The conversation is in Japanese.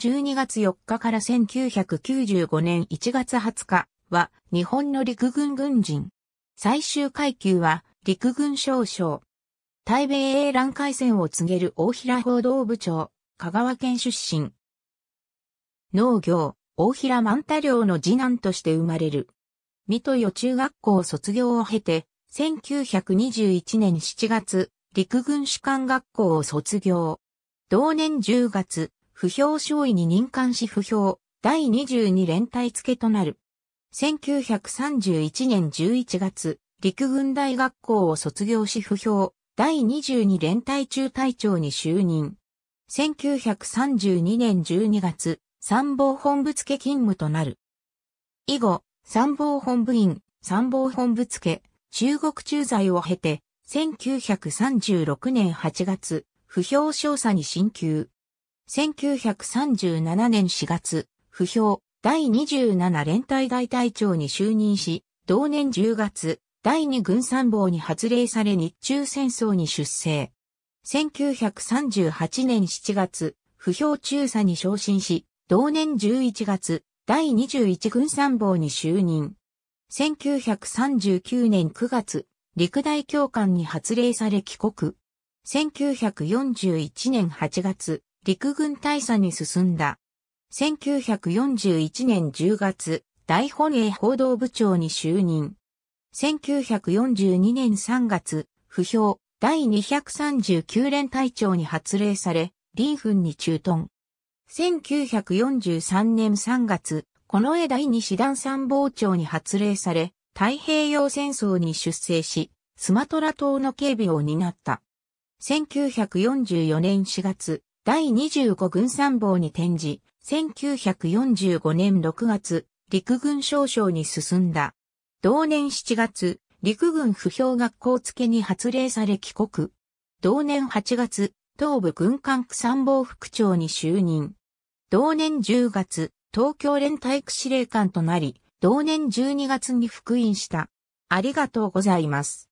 12月4日から1995年1月20日は日本の陸軍軍人。最終階級は陸軍少将。台米英蘭海戦を告げる大平報道部長、香川県出身。農業、大平万太郎の次男として生まれる。水戸中学校卒業を経て、1921年7月、陸軍士官学校を卒業。同年10月、不評少尉に任官し不評、第22連隊付となる。1931年11月、陸軍大学校を卒業し不評、第22連隊中隊長に就任。1932年12月、参謀本部付勤務となる。以後、参謀本部員、参謀本部付、中国駐在を経て、1936年8月、不評少佐に進級。1937年4月、不評、第27連隊大隊長に就任し、同年10月、第2軍参謀に発令され日中戦争に出征。1938年7月、不評中佐に昇進し、同年11月、第21軍参謀に就任。1939年9月、陸大教官に発令され帰国。1941年8月、陸軍大佐に進んだ。1941年10月、大本営報道部長に就任。1942年3月、不評、第239連隊長に発令され、林軍に駐屯。1943年3月、この絵第二師団参謀長に発令され、太平洋戦争に出征し、スマトラ島の警備を担った。1944年4月、第25軍参謀に転じ、1945年6月、陸軍少将に進んだ。同年7月、陸軍不評学校付けに発令され帰国。同年8月、東部軍管区参謀副長に就任。同年10月、東京連体育司令官となり、同年12月に復員した。ありがとうございます。